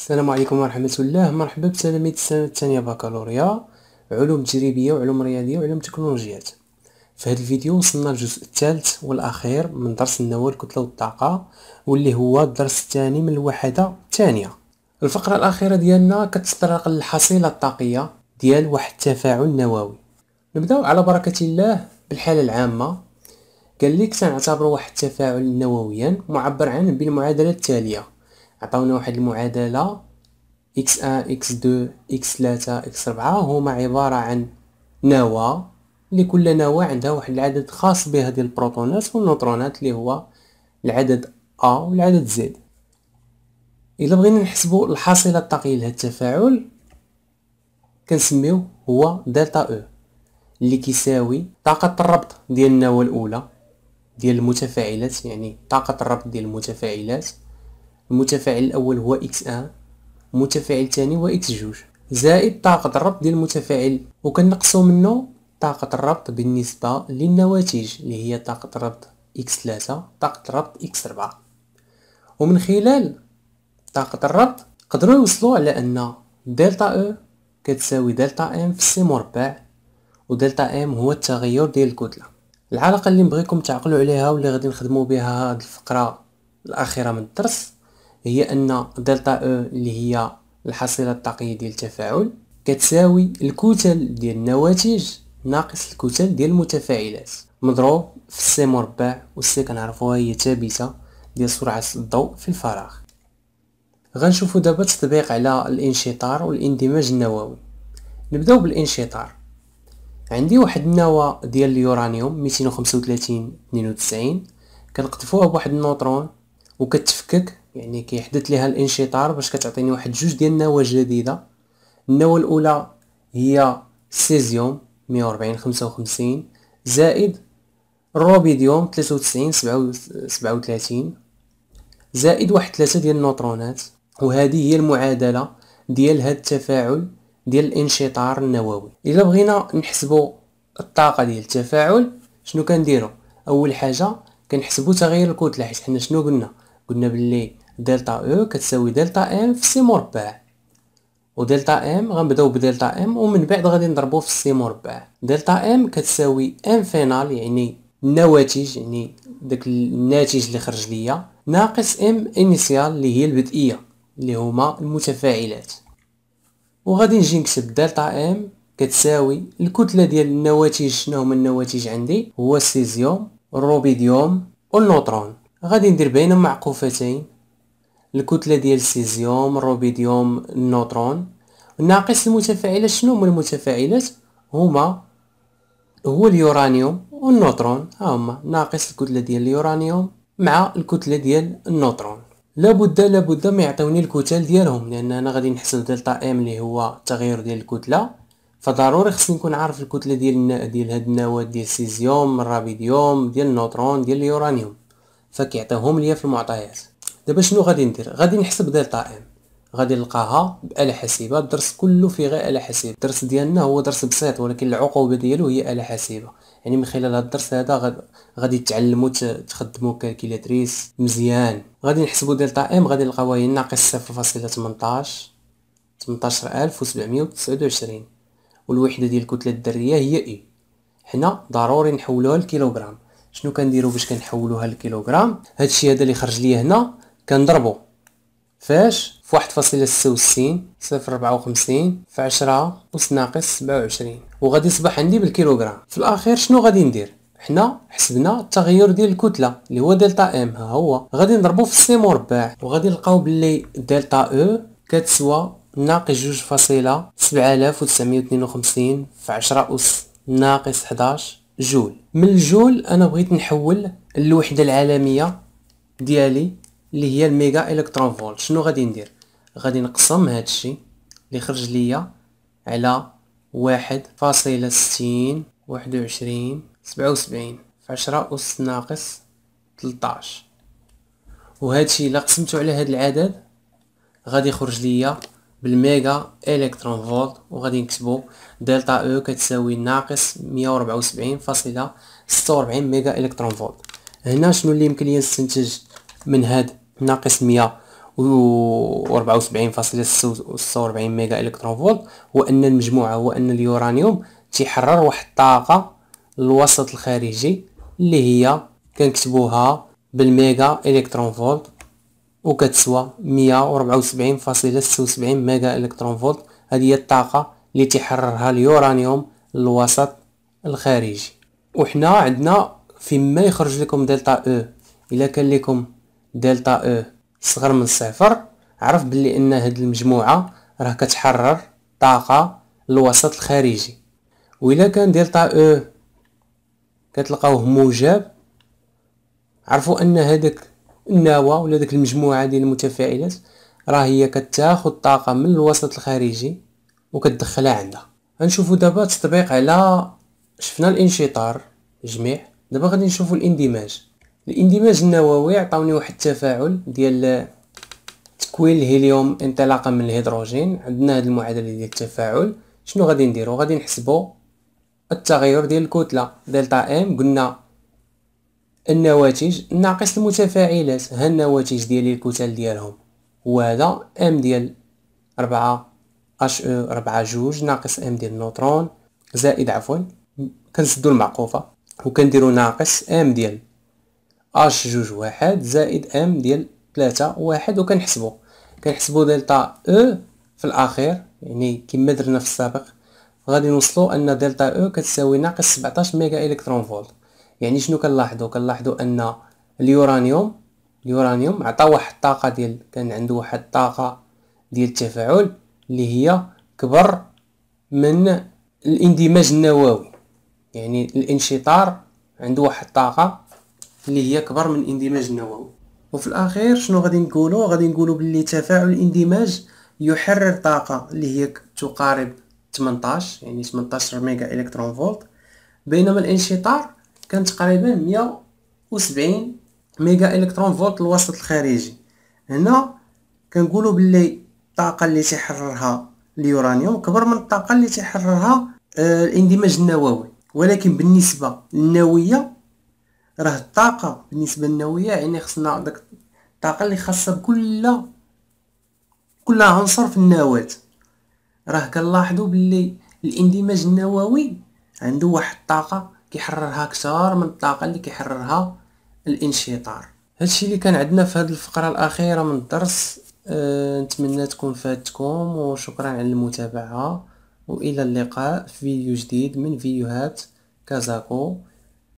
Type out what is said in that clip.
السلام عليكم ورحمة الله مرحبا بتلاميذ السنة الثانية بكالوريا علوم تجريبية وعلوم رياضية وعلوم تكنولوجيات في هذا الفيديو وصلنا للجزء الثالث والأخير من درس النواة الكتلة والطاقة واللي هو الدرس الثاني من الوحدة الثانية الفقرة الأخيرة ديالنا كتطرق للحصيلة الطاقية ديال واحد التفاعل نووي نبداو على بركة الله بالحالة العامة قال لك سنعتبر واحد التفاعل نوويا معبر عنه بالمعادلة التالية عطاونا واحد المعادله x1 x2 x3 x4 هما عباره عن نواه لكل نواه عندها واحد العدد خاص بها ديال البروتونات والنوترونات اللي هو العدد a والعدد z الا بغينا نحسبوا الحاصله الطاقيه لهذا التفاعل كنسميو هو دلتا او e، اللي كيساوي طاقه الربط ديال النواه الاولى ديال المتفاعلات يعني طاقه الربط ديال المتفاعلات المتفاعل الأول هو إكس أن المتفاعل الثاني هو إكس جوج زائد طاقة الربط ديال المتفاعل وكنقصو منه طاقة الربط بالنسبة للنواتج اللي هي طاقة الربط إكس 3 طاقة الربط إكس 4 ومن خلال طاقة الربط قدروا يوصلوا على أن دلتا او كتساوي دلتا ام في سي مربع ودلتا ام هو التغير ديال الكتله العلاقه اللي نبغيكم تعقلوا عليها واللي غادي نخدموا بها هاد الفقره الاخيره من الدرس هي أن دلتا أو اللي هي الحصيلة الطاقية ديال التفاعل كتساوي الكتل ديال النواتج ناقص الكتل ديال المتفاعلات مضروب في السي مربع والسي كنعرفوها هي ثابتة ديال سرعة الضوء في الفراغ غنشوفو دابا تطبيق على الانشطار والاندماج النووي نبداو بالانشطار عندي واحد النواة ديال اليورانيوم 235 92 كنقطفوها بواحد النوترون وكتفكك يعني كيحدث لها الانشطار باش كتعطيني واحد جوج ديال النواة جديدة النواة الأولى هي سيزيوم 140 55 زائد الروبيديوم 93 37 زائد واحد ثلاثة ديال النوترونات وهذه هي المعادلة ديال هاد التفاعل ديال الانشطار النووي الا بغينا نحسبوا الطاقة ديال التفاعل شنو كنديرو اول حاجة كنحسبوا تغير الكتلة حيت حنا شنو قلنا قلنا باللي دلتا او كتساوي دلتا ام في سي مربع ودلتا ام غنبداو بدلتا ام ومن بعد غادي نضربو في سي مربع دلتا ام كتساوي ام فينال يعني النواتج يعني داك الناتج اللي خرج ليا ناقص ام انيسيال اللي هي البدئيه اللي هما المتفاعلات وغادي نجي نكتب دلتا ام كتساوي الكتله ديال النواتج شنو هما النواتج عندي هو السيزيوم الروبيديوم والنوترون غادي ندير بينهم معقوفتين الكتله ديال السيزيوم الروبيديوم النوترون ناقص المتفاعلات شنو هما المتفاعلات هما هو اليورانيوم والنوترون ها هما ناقص الكتله ديال اليورانيوم مع الكتله ديال النوترون لابد لابد ما يعطيوني الكتل ديالهم لان انا غادي نحسب دلتا ام اللي هو التغير ديال الكتله فضروري خصني نكون عارف الكتله ديال ديال هاد النواه ديال السيزيوم الرابيديوم ديال النوترون ديال اليورانيوم فكيعطيهم ليا في المعطيات دابا شنو غادي ندير غادي نحسب ديال طائم غادي نلقاها بآلة حاسبة الدرس كله فيه غير آلة حاسبة الدرس ديالنا هو درس بسيط ولكن العقوبة ديالو هي آلة حاسبة يعني من خلال هذا الدرس هذا غادي تعلموا تخدموا كالكيلاتريس مزيان غادي نحسبوا ديال طائم غادي نلقاوها هي ناقص 0.18 18729 والوحدة ديال الكتلة الذرية هي اي حنا ضروري نحولوها لكيلوغرام شنو كنديرو باش كنحولوها للكيلوغرام هادشي هذا اللي خرج ليا هنا كنضربو فاش في واحد فاصلة ستة وستين صفر ربعة وخمسين في عشرة أس ناقص سبعة وعشرين وغادي يصبح عندي بالكيلوغرام في الأخير شنو غادي ندير حنا حسبنا التغير ديال الكتله اللي هو دلتا ام ها هو غادي نضربو في السي مربع وغادي نلقاو بلي دلتا او e كتسوى ناقص جوج فاصلة سبعة آلاف وتسعمية وتنين وخمسين في عشرة أس ناقص حداش جول من الجول انا بغيت نحول الوحده العالميه ديالي اللي هي الميغا الكترون فولت شنو غادي ندير غادي نقسم هذا الشيء اللي خرج ليا على واحد 21 ستين واحد سبعة في عشرة أس ناقص وهذا الشيء إلا قسمته على هاد العدد غادي يخرج ليا بالميغا الكترون فولت وغادي نكتبو دلتا او كتساوي ناقص مية وربعة وسبعين فاصلة ستة وربعين ميغا الكترون فولت هنا شنو اللي يمكن لي نستنتج من هاد ناقص مية وربعة وسبعين فاصلة ستة وربعين ميغا الكترون فولت هو ان المجموعه هو ان اليورانيوم تيحرر واحد الطاقه للوسط الخارجي اللي هي كنكتبوها بالميغا الكترون فولت وكتسوى 174.76 ميغا الكترون فولت هذه هي الطاقه اللي تحررها اليورانيوم للوسط الخارجي وحنا عندنا فيما يخرج لكم دلتا او الا كان لكم دلتا او صغر من صفر عرف بلي ان هاد المجموعه راه كتحرر طاقه للوسط الخارجي والا كان دلتا او كتلقاوه موجب عرفوا ان هذاك النواه ولا ديك المجموعه ديال المتفاعلات راه هي كتاخذ طاقه من الوسط الخارجي وكتدخلها عندها غنشوفوا دابا تطبيق على شفنا الانشطار جميع دابا غادي نشوفوا الاندماج الاندماج النووي عطاوني واحد التفاعل ديال تكوين الهيليوم انطلاقا من الهيدروجين عندنا هاد المعادله ديال التفاعل شنو غادي نديرو غادي نحسبو التغير ديال الكتله دلتا ام قلنا النواتج ناقص المتفاعلات ها النواتج ديال الكتل ديالهم وهذا ام ديال 4 اش او 4 جوج ناقص ام ديال النوترون زائد عفوا كنسدو المعقوفه وكنديرو ناقص ام ديال اش جوج واحد زائد ام ديال 3 واحد وكنحسبو كنحسبو دلتا او e في الاخير يعني كما درنا في السابق غادي نوصلو ان دلتا او e كتساوي ناقص 17 ميغا الكترون فولت يعني شنو كنلاحظوا كنلاحظوا ان اليورانيوم اليورانيوم عطى واحد الطاقه ديال كان عنده واحد الطاقه ديال التفاعل اللي هي كبر من الاندماج النووي يعني الانشطار عنده واحد الطاقه اللي هي كبر من الاندماج النووي وفي الاخير شنو غادي نقولوا غادي نقولوا باللي تفاعل الاندماج يحرر طاقه اللي هي تقارب 18 يعني 18 ميجا الكترون فولت بينما الانشطار كان تقريبا 170 ميغا الكترون فولت الوسط الخارجي هنا كنقولوا باللي الطاقه اللي تحررها اليورانيوم كبر من الطاقه اللي تحررها آه، الاندماج النووي ولكن بالنسبه للنوويه راه الطاقه بالنسبه للنوويه يعني خصنا داك الطاقه اللي خاصه بكل كل عنصر في النواه راه كنلاحظوا باللي الاندماج النووي عنده واحد الطاقه كيحررها كثار من الطاقه اللي كيحررها الانشطار هادشي اللي كان عندنا في هذه الفقره الاخيره من الدرس أه نتمنى تكون فاتكم وشكرا على المتابعه والى اللقاء في فيديو جديد من فيديوهات كازاكو